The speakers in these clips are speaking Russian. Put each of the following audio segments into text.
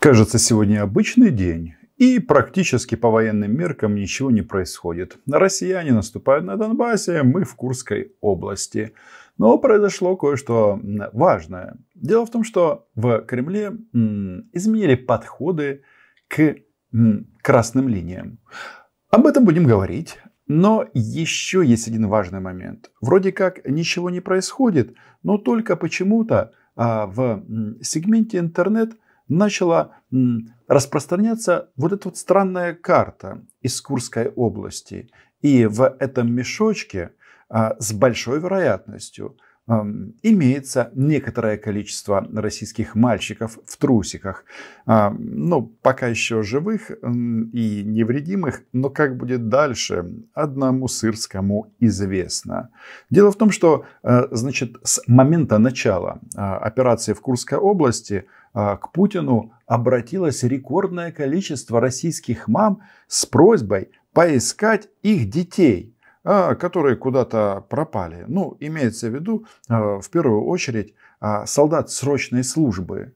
Кажется, сегодня обычный день. И практически по военным меркам ничего не происходит. Россияне наступают на Донбассе, мы в Курской области. Но произошло кое-что важное. Дело в том, что в Кремле изменили подходы к красным линиям. Об этом будем говорить. Но еще есть один важный момент. Вроде как ничего не происходит, но только почему-то а, в сегменте интернет – начала распространяться вот эта вот странная карта из Курской области. И в этом мешочке а, с большой вероятностью имеется некоторое количество российских мальчиков в трусиках. А, но ну, пока еще живых и невредимых, но как будет дальше, одному сырскому известно. Дело в том, что, э, значит, с момента начала а, операции в Курской области – а, к Путину обратилось рекордное количество российских мам с просьбой поискать их детей, а, которые куда-то пропали. Ну, имеется в виду, а, в первую очередь, солдат срочной службы.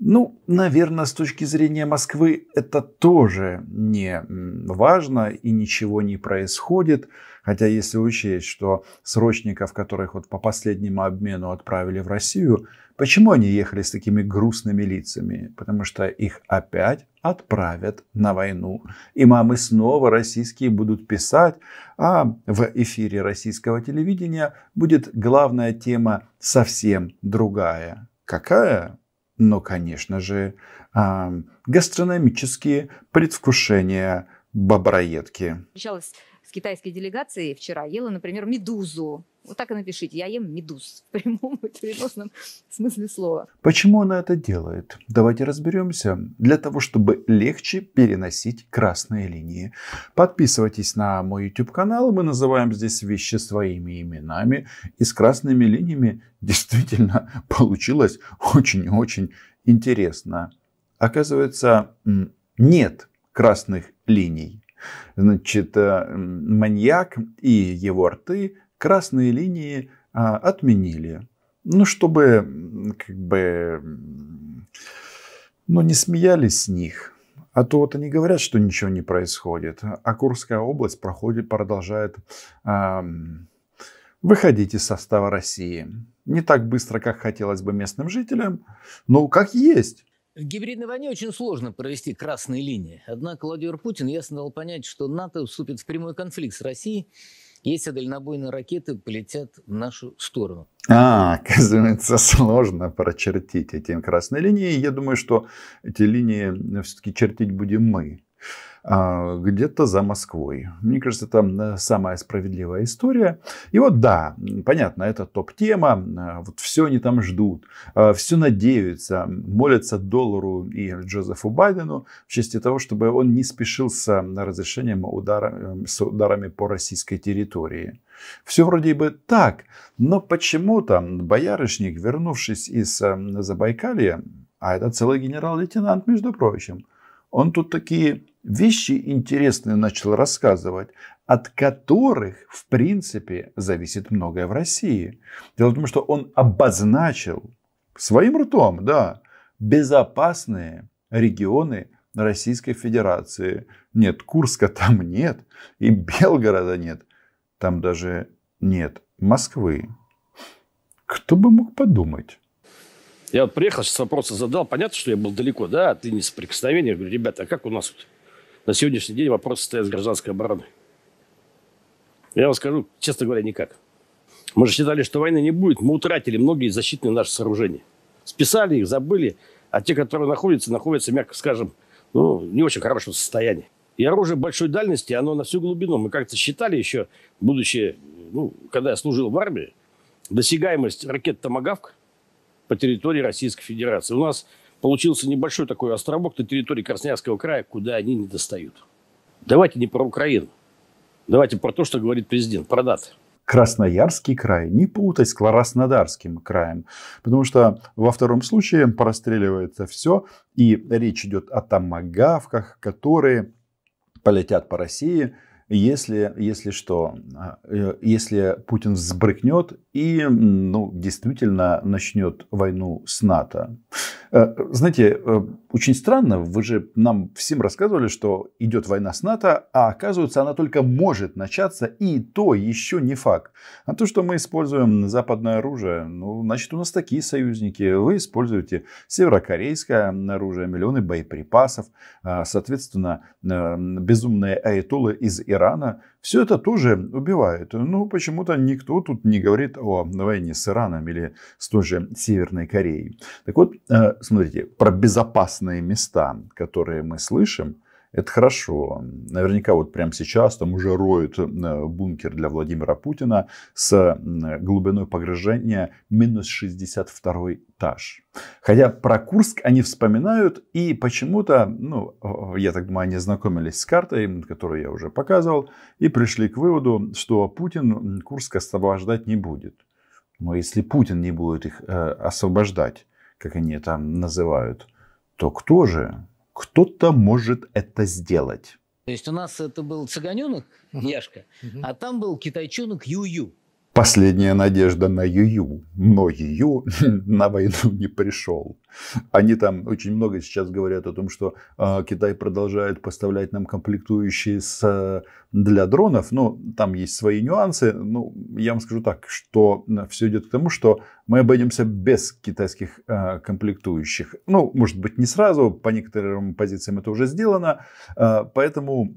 Ну, наверное, с точки зрения Москвы это тоже не важно и ничего не происходит. Хотя если учесть, что срочников, которых вот по последнему обмену отправили в Россию, почему они ехали с такими грустными лицами? Потому что их опять отправят на войну. И мамы снова российские будут писать, а в эфире российского телевидения будет главная тема совсем другая. Какая? но, конечно же, а, гастрономические предвкушения боброедки с китайской делегацией вчера ела, например, медузу. Вот так и напишите. Я ем медуз в прямом и переносном смысле слова. Почему она это делает? Давайте разберемся. Для того, чтобы легче переносить красные линии. Подписывайтесь на мой YouTube канал. Мы называем здесь вещи своими именами. И с красными линиями действительно получилось очень очень интересно. Оказывается, нет красных линий Значит, э, маньяк и его рты красные линии а, отменили. Ну, чтобы как бы ну, не смеялись с них. А то вот они говорят, что ничего не происходит. А Курская область проходит, продолжает э, выходить из состава России. Не так быстро, как хотелось бы местным жителям, но как есть. В гибридной войне очень сложно провести красные линии. Однако Владимир Путин ясно дал понять, что НАТО вступит в прямой конфликт с Россией, если дальнобойные ракеты полетят в нашу сторону. А, оказывается, сложно прочертить эти красные линии. Я думаю, что эти линии все-таки чертить будем мы. А, где-то за Москвой. Мне кажется, это самая справедливая история. И вот да, понятно, это топ-тема. А, вот все они там ждут, а, все надеются, молятся доллару и Джозефу Байдену в честь того, чтобы он не спешился на разрешением удара, эм, с ударами по российской территории. Все вроде бы так, но почему-то боярышник, вернувшись из эм, Забайкалья, а это целый генерал-лейтенант, между прочим, он тут такие вещи интересные начал рассказывать, от которых, в принципе, зависит многое в России. Дело в том, что он обозначил своим ртом, да, безопасные регионы Российской Федерации. Нет, Курска там нет, и Белгорода нет. Там даже нет Москвы. Кто бы мог подумать? Я вот приехал, сейчас вопросы задал. Понятно, что я был далеко, да, от линии соприкосновения. Я говорю, ребята, а как у нас тут? На сегодняшний день вопрос состоит гражданской обороны. Я вам скажу, честно говоря, никак. Мы же считали, что войны не будет. Мы утратили многие защитные наши сооружения. Списали их, забыли. А те, которые находятся, находятся, мягко скажем, ну, не очень хорошем состоянии. И оружие большой дальности, оно на всю глубину. Мы как-то считали еще, будучи, ну, когда я служил в армии, досягаемость ракет «Томагавк» по территории Российской Федерации. У нас получился небольшой такой островок на территории Красноярского края, куда они не достают. Давайте не про Украину. Давайте про то, что говорит президент, про даты. Красноярский край, не путать с Краснодарским краем, потому что во втором случае простреливается все, и речь идет о томагавках, которые полетят по России – если, если что, а, э, если Путин взбрыкнет и ну, действительно начнет войну с НАТО. Э, знаете, э, очень странно, вы же нам всем рассказывали, что идет война с НАТО, а оказывается, она только может начаться, и то еще не факт. А то, что мы используем западное оружие, ну, значит, у нас такие союзники. Вы используете северокорейское оружие, миллионы боеприпасов, а, соответственно, безумные аэтолы из Ирана Ирана. Все это тоже убивает. Но ну, почему-то никто тут не говорит о войне с Ираном или с той же Северной Кореей. Так вот, э, смотрите, про безопасные места, которые мы слышим – это хорошо. Наверняка вот прямо сейчас там уже роют э, бункер для Владимира Путина с глубиной погружения минус 62 этаж. Хотя про Курск они вспоминают и почему-то, ну, э, я так думаю, они знакомились с картой, которую я уже показывал, и пришли к выводу, что Путин Курск освобождать не будет. Но если Путин не будет их э, освобождать, как они это называют, то кто же? Кто-то может это сделать. То есть у нас это был цыганенок Яшка, а там был китайчонок Ю-Ю. Последняя надежда на Юю, но Юю на войну не пришел. Они там очень много сейчас говорят о том, что а, Китай продолжает поставлять нам комплектующие с, э, для дронов. Ну, там есть свои нюансы. Ну, я вам скажу так, что э, все идет к тому, что мы обойдемся без китайских э, комплектующих. Ну, может быть, не сразу, по некоторым позициям это уже сделано. Поэтому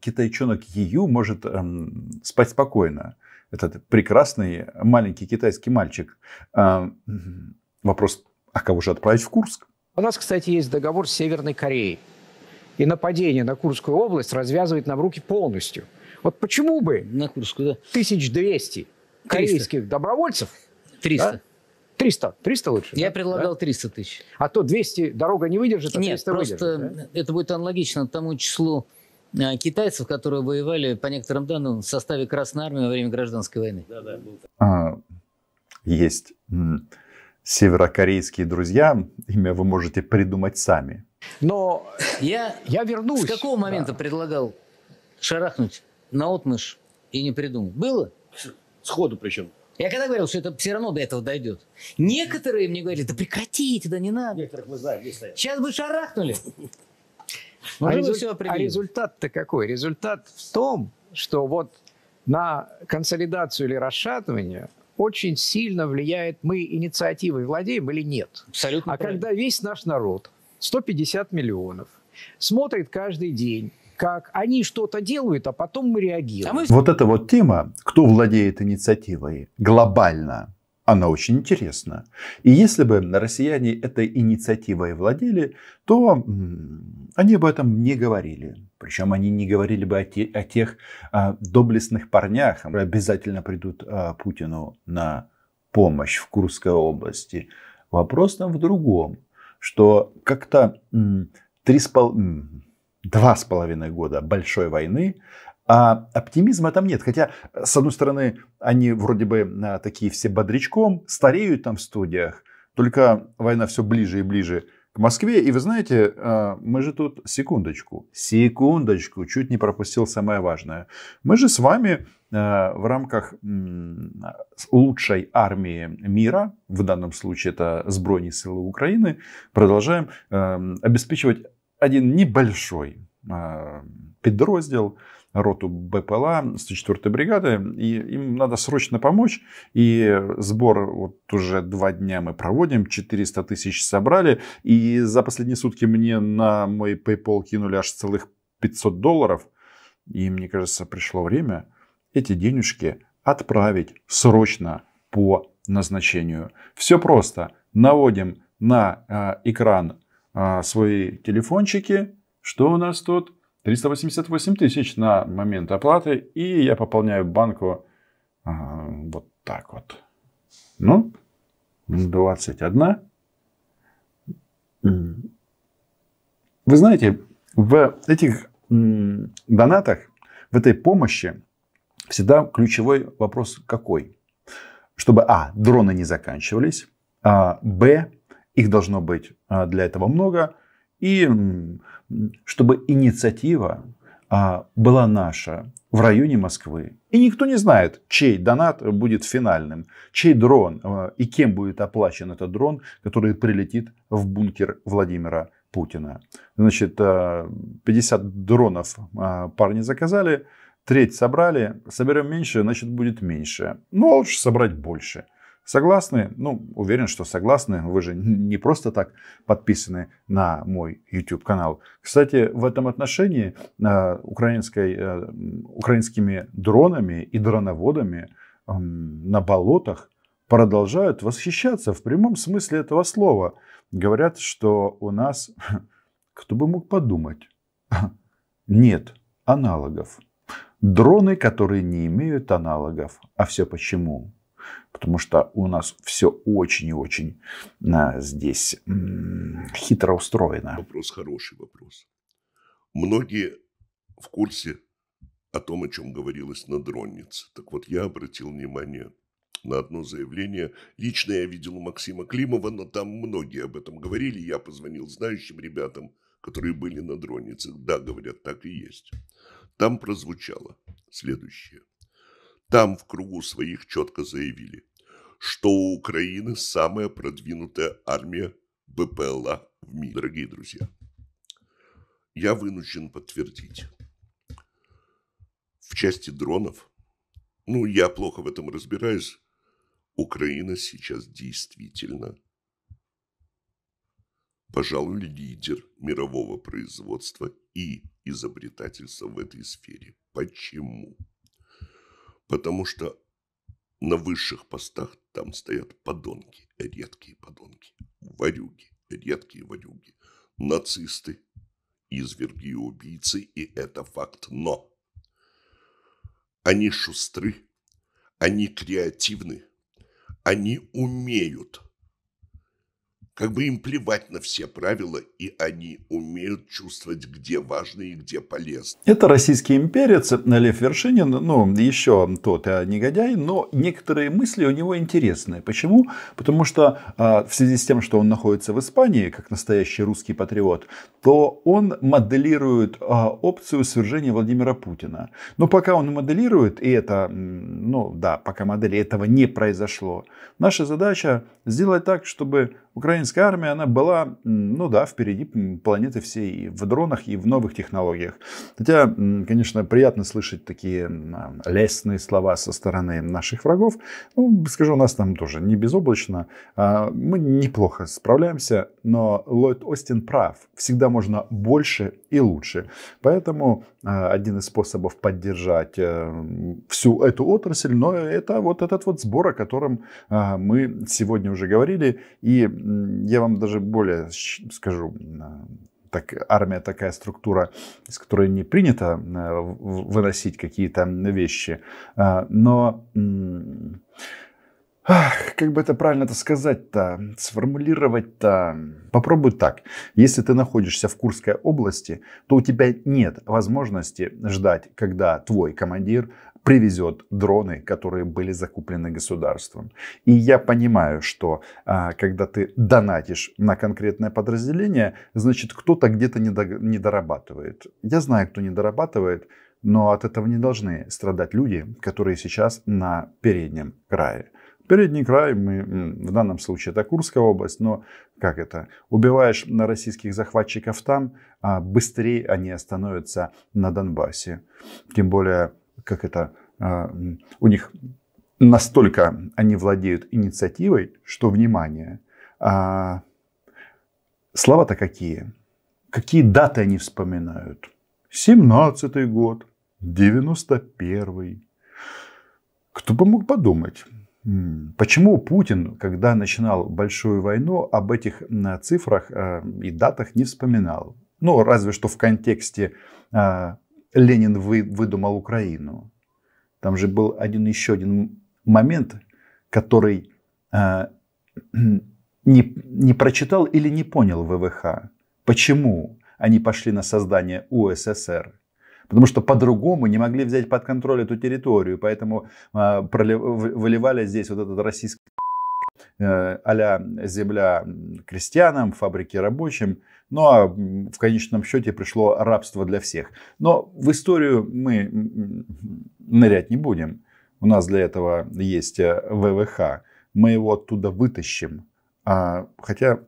китайчонок Юю может эм, спать спокойно этот прекрасный маленький китайский мальчик. А, вопрос, а кого же отправить в Курск? У нас, кстати, есть договор с Северной Кореей. И нападение на Курскую область развязывает нам руки полностью. Вот почему бы на Курскую, да. 1200 300. корейских добровольцев... 300. Да? 300. 300 лучше? Я да? предлагал да? 300 тысяч. А то 200 дорога не выдержит, а Нет, 300 просто выдержит, да? это будет аналогично тому числу Э, китайцев, которые воевали, по некоторым данным, в составе Красной Армии во время Гражданской войны. Да, да, а, есть северокорейские друзья, имя вы можете придумать сами. Но я, я вернусь. С какого момента да. предлагал шарахнуть на отмышь и не придумал? Было? Сходу причем. Я когда говорил, что это все равно до этого дойдет. Некоторые мне говорили, да прекратите, да не надо. Некоторых мы знаем, где Сейчас бы шарахнули а, результ... а, а результат-то какой? Результат в том, что вот на консолидацию или расшатывание очень сильно влияет, мы инициативой владеем или нет. Абсолютно а правильно. когда весь наш народ, 150 миллионов, смотрит каждый день, как они что-то делают, а потом мы реагируем. А вот эта вот тема, кто владеет инициативой глобально, она очень интересна. И если бы россияне этой инициативой владели, то они об этом не говорили. Причем они не говорили бы о, те, о тех а, доблестных парнях, которые обязательно придут а, Путину на помощь в Курской области. Вопрос там в другом, что как-то три с пол... два с половиной года большой войны а оптимизма там нет. Хотя, с одной стороны, они вроде бы а, такие все бодрячком, стареют там в студиях. Только война все ближе и ближе к Москве. И вы знаете, а, мы же тут, секундочку, секундочку, чуть не пропустил самое важное. Мы же с вами а, в рамках лучшей армии мира, в данном случае это сбройные силы Украины, продолжаем обеспечивать один небольшой подраздел роту БПЛА 104-й бригады, и им надо срочно помочь. И сбор вот уже два дня мы проводим, 400 тысяч собрали, и за последние сутки мне на мой PayPal кинули аж целых 500 долларов, и мне кажется, пришло время эти денежки отправить срочно по назначению. Все просто. Наводим на э, экран э, свои телефончики. Что у нас тут? 388 тысяч на момент оплаты, и я пополняю банку э, вот так вот. Ну, 21. Вы знаете, в этих донатах, в этой помощи всегда ключевой вопрос какой? Чтобы, а, дроны не заканчивались, а, б, их должно быть а, для этого много – и чтобы инициатива а, была наша в районе Москвы. И никто не знает, чей донат будет финальным, чей дрон а, и кем будет оплачен этот дрон, который прилетит в бункер Владимира Путина. Значит, 50 а, дронов парни заказали, треть собрали, соберем меньше, значит будет меньше. Ну, а лучше собрать больше. Согласны? Ну, уверен, что согласны. Вы же не просто так подписаны на мой YouTube-канал. Кстати, в этом отношении э, украинской, э, украинскими дронами и дроноводами эм, на болотах продолжают восхищаться в прямом смысле этого слова. Говорят, что у нас, кто бы мог подумать, нет аналогов. Дроны, которые не имеют аналогов. А все почему? потому что у нас все очень и очень а, здесь хитро устроено. Вопрос хороший вопрос. Многие в курсе о том, о чем говорилось на Дроннице. Так вот, я обратил внимание на одно заявление. Лично я видел у Максима Климова, но там многие об этом говорили. Я позвонил знающим ребятам, которые были на дронице. Да, говорят, так и есть. Там прозвучало следующее – там в кругу своих четко заявили, что у Украины самая продвинутая армия БПЛА в мире. Дорогие друзья, я вынужден подтвердить. В части дронов, ну, я плохо в этом разбираюсь, Украина сейчас действительно, пожалуй, лидер мирового производства и изобретательства в этой сфере. Почему? Потому что на высших постах там стоят подонки, редкие подонки, варюги, редкие варюги, нацисты, изверги и убийцы, и это факт. Но они шустры, они креативны, они умеют – как бы им плевать на все правила, и они умеют чувствовать, где важно и где полезно. Это российский имперец Лев Вершинин, ну, еще тот а, негодяй, но некоторые мысли у него интересные. Почему? Потому что а, в связи с тем, что он находится в Испании, как настоящий русский патриот, то он моделирует а, опцию свержения Владимира Путина. Но пока он моделирует, и это, ну да, пока модели этого не произошло, наша задача сделать так, чтобы Украинская армия, она была, ну да, впереди планеты всей и в дронах, и в новых технологиях. Хотя, конечно, приятно слышать такие лестные слова со стороны наших врагов. Ну, скажу, у нас там тоже не безоблачно. А мы неплохо справляемся, но Ллойд Остин прав. Всегда можно больше и лучше. Поэтому э, один из способов поддержать э, всю эту отрасль, но это вот этот вот сбор, о котором э, мы сегодня уже говорили. И я вам даже более скажу, так, армия такая структура, из которой не принято выносить какие-то вещи. Но Ах, как бы это правильно это сказать-то, сформулировать-то? Попробуй так. Если ты находишься в Курской области, то у тебя нет возможности ждать, когда твой командир привезет дроны, которые были закуплены государством. И я понимаю, что а, когда ты донатишь на конкретное подразделение, значит кто-то где-то не дорабатывает. Я знаю, кто не дорабатывает, но от этого не должны страдать люди, которые сейчас на переднем крае. Передний край, мы, в данном случае это Курская область, но как это, убиваешь на российских захватчиков там, а быстрее они остановятся на Донбассе. Тем более, как это, а, у них настолько они владеют инициативой, что, внимание, а, слова-то какие? Какие даты они вспоминают? 17-й год, 91-й. Кто бы мог подумать? Почему Путин, когда начинал большую войну, об этих цифрах э, и датах не вспоминал? Ну, разве что в контексте а, Ленин выдумал Украину. Там же был один еще один момент, который а, не, не прочитал или не понял ВВХ. Почему они пошли на создание УССР? потому что по-другому не могли взять под контроль эту территорию, поэтому э, а, пролив, выливали здесь вот этот российский э, а земля крестьянам, фабрики рабочим, ну а в конечном счете пришло рабство для всех. Но в историю мы нырять не будем. У нас для этого есть э, ВВХ. Мы его оттуда вытащим. А, хотя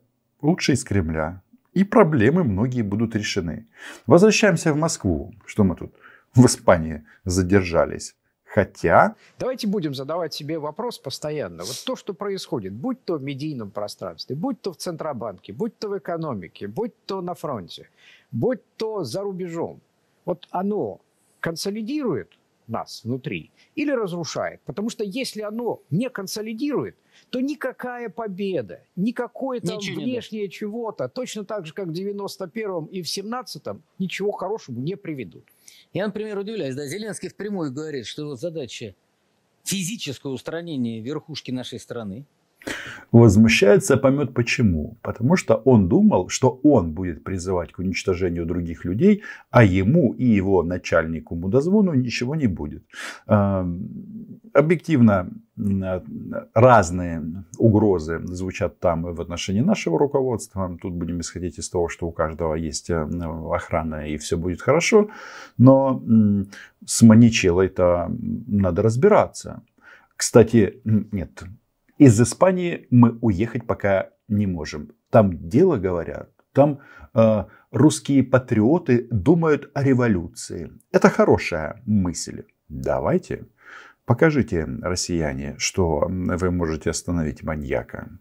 лучше из Кремля, и проблемы многие будут решены. Возвращаемся в Москву. Что мы тут в Испании задержались? Хотя... Давайте будем задавать себе вопрос постоянно. Вот то, что происходит, будь то в медийном пространстве, будь то в Центробанке, будь то в экономике, будь то на фронте, будь то за рубежом, вот оно консолидирует нас внутри или разрушает. Потому что если оно не консолидирует, то никакая победа, никакое там ничего внешнее чего-то, точно так же, как в 91-м и в 17-м, ничего хорошего не приведут. Я, например, удивляюсь, да, Зеленский впрямую говорит, что его задача физическое устранение верхушки нашей страны – Возмущается помет почему? Потому что он думал, что он будет призывать к уничтожению других людей, а ему и его начальнику мудозвону ничего не будет. Эм, объективно э, разные угрозы звучат там и в отношении нашего руководства. Тут будем исходить из того, что у каждого есть э, охрана и все будет хорошо. Но с маничелой-то надо разбираться. Кстати, нет, из Испании мы уехать пока не можем. Там дело говорят, там э, русские патриоты думают о революции. Это хорошая мысль. Давайте покажите, россияне, что вы можете остановить маньяка.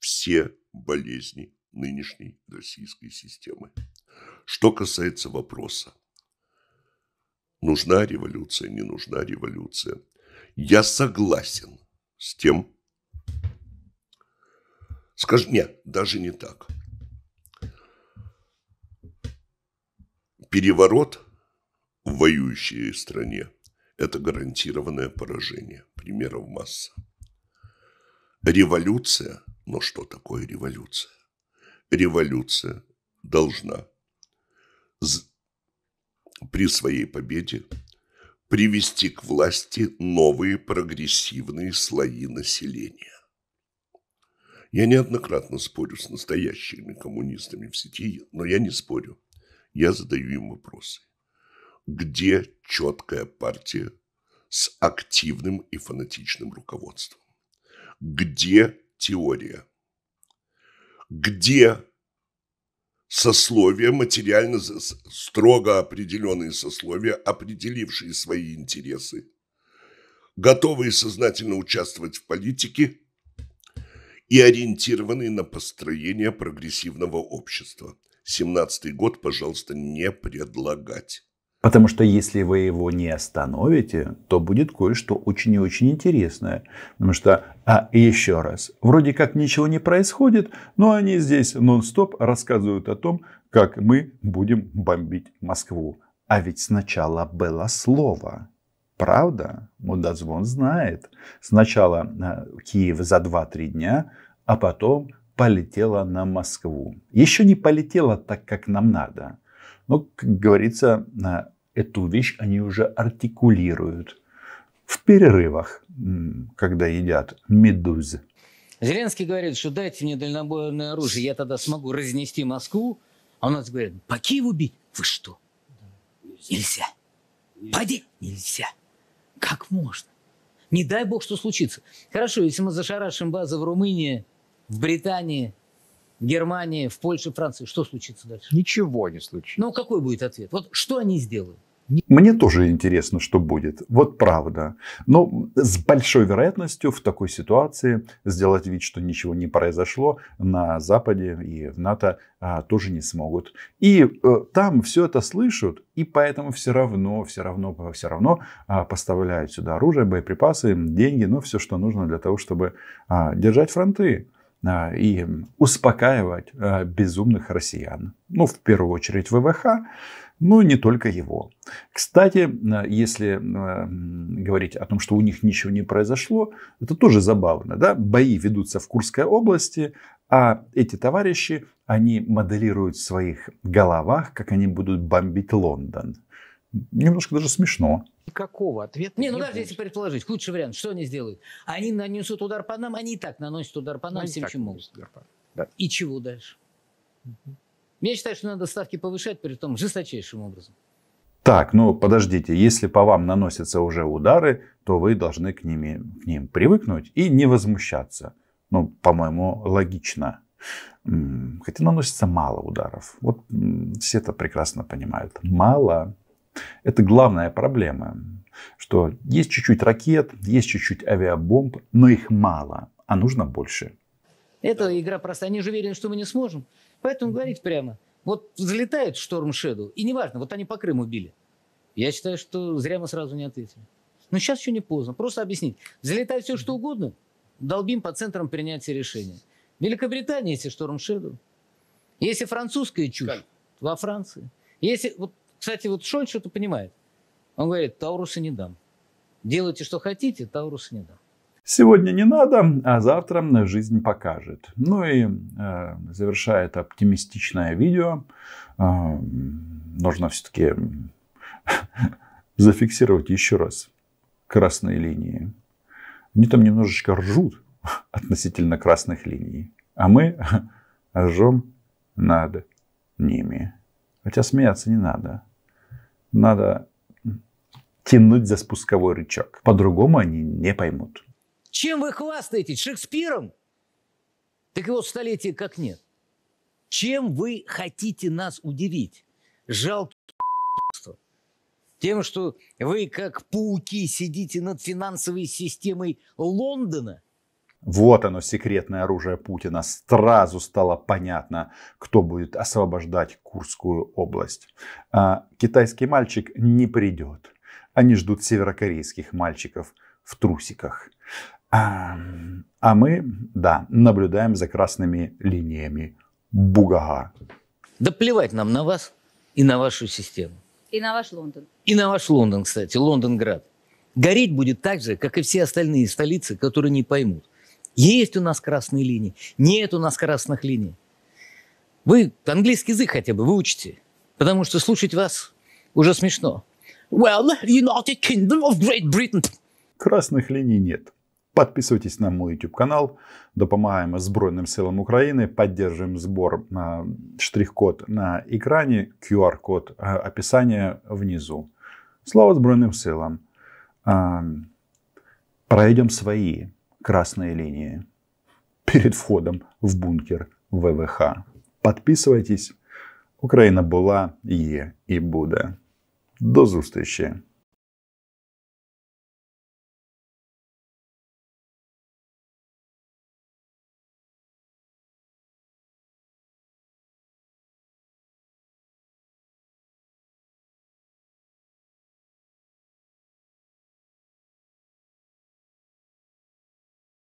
Все болезни нынешней российской системы. Что касается вопроса, нужна революция, не нужна революция, я согласен с тем, Скажи, нет, даже не так. Переворот в воюющей стране – это гарантированное поражение. Примеров масса. Революция, но что такое революция? Революция должна при своей победе привести к власти новые прогрессивные слои населения. Я неоднократно спорю с настоящими коммунистами в сети, но я не спорю. Я задаю им вопросы. Где четкая партия с активным и фанатичным руководством? Где теория? Где сословия, материально строго определенные сословия, определившие свои интересы, готовые сознательно участвовать в политике – и ориентированный на построение прогрессивного общества. Семнадцатый год, пожалуйста, не предлагать. Потому что если вы его не остановите, то будет кое-что очень и очень интересное. Потому что, а еще раз, вроде как ничего не происходит, но они здесь нон-стоп рассказывают о том, как мы будем бомбить Москву. А ведь сначала было слово. Правда, мудозвон знает. Сначала э, Киев за 2-3 дня, а потом полетела на Москву. Еще не полетела так, как нам надо. Но, как говорится, эту вещь они уже артикулируют в перерывах, когда едят медузы. Зеленский говорит, что дайте мне дальнобойное оружие, я тогда смогу разнести Москву. А у нас говорят, по Киеву бить? Вы что? Нельзя. Нельзя. По нельзя. Как можно? Не дай бог, что случится. Хорошо, если мы зашарашим базы в Румынии, в Британии, в Германии, в Польше, Франции, что случится дальше? Ничего не случится. Ну, какой будет ответ? Вот что они сделают? Мне тоже интересно, что будет. Вот правда. Но с большой вероятностью в такой ситуации сделать вид, что ничего не произошло, на Западе и в НАТО а, тоже не смогут. И э, там все это слышат, и поэтому все равно, все равно, все равно а, поставляют сюда оружие, боеприпасы, деньги, ну все, что нужно для того, чтобы а, держать фронты а, и успокаивать а, безумных россиян. Ну, в первую очередь ВВХ, но не только его. Кстати, э, если э, говорить о том, что у них ничего не произошло, это тоже забавно. Да? Бои ведутся в Курской области, а эти товарищи, они моделируют в своих головах, как они будут бомбить Лондон. Немножко даже смешно. Какого ответа. Не, ну не даже будет. если предположить, худший вариант, что они сделают? Они нанесут удар по нам, они и так наносят удар по нам ну, всем, чем могут. Да. И чего дальше? Угу. Я считаю, что надо ставки повышать, при том жесточайшим образом. Так, ну подождите, если по вам наносятся уже удары, то вы должны к, ними, к ним привыкнуть и не возмущаться. Ну, по-моему, логично. Хотя наносится мало ударов. Вот все это прекрасно понимают. Мало. Это главная проблема, что есть чуть-чуть ракет, есть чуть-чуть авиабомб, но их мало, а нужно больше. Это игра простая. Они же верят, что мы не сможем. Поэтому говорить прямо. Вот залетает Шторм Шеду, и неважно, вот они по Крыму били. Я считаю, что зря мы сразу не ответили. Но сейчас еще не поздно. Просто объяснить. Залетает все, что угодно, долбим по центрам принятия решения. Великобритания Великобритании, если Шторм Шеду, если французская чушь, как? во Франции. Если, вот, кстати, вот Шольц что-то понимает. Он говорит, Тауруса не дам. Делайте, что хотите, Тауруса не дам. Сегодня не надо, а завтра жизнь покажет. Ну и э, завершает оптимистичное видео. Э, нужно все-таки зафиксировать еще раз красные линии. Они там немножечко ржут относительно красных линий. А мы ржем над ними. Хотя смеяться не надо. Надо тянуть за спусковой рычаг. По-другому они не поймут. Чем вы хвастаетесь? Шекспиром? Так его столетия как нет. Чем вы хотите нас удивить? Жалкие тем, что вы как пауки сидите над финансовой системой Лондона? Вот оно, секретное оружие Путина. Сразу стало понятно, кто будет освобождать Курскую область. А китайский мальчик не придет. Они ждут северокорейских мальчиков в трусиках. А, мы, да, наблюдаем за красными линиями. Бугага. Да плевать нам на вас и на вашу систему. И на ваш Лондон. И на ваш Лондон, кстати, Лондонград. Гореть будет так же, как и все остальные столицы, которые не поймут. Есть у нас красные линии, нет у нас красных линий. Вы английский язык хотя бы выучите, потому что слушать вас уже смешно. Well, United Kingdom of Great Britain. Красных линий нет. Подписывайтесь на мой YouTube-канал, допомагаємо Збройним силам України, підтримуємо збір штрих-код на экране, QR-код, э, описание внизу. Слава Збройним силам! А, пройдем свои красные линии перед входом в бункер ВВХ. Подписывайтесь. Украина была є і буде. До зустрічі!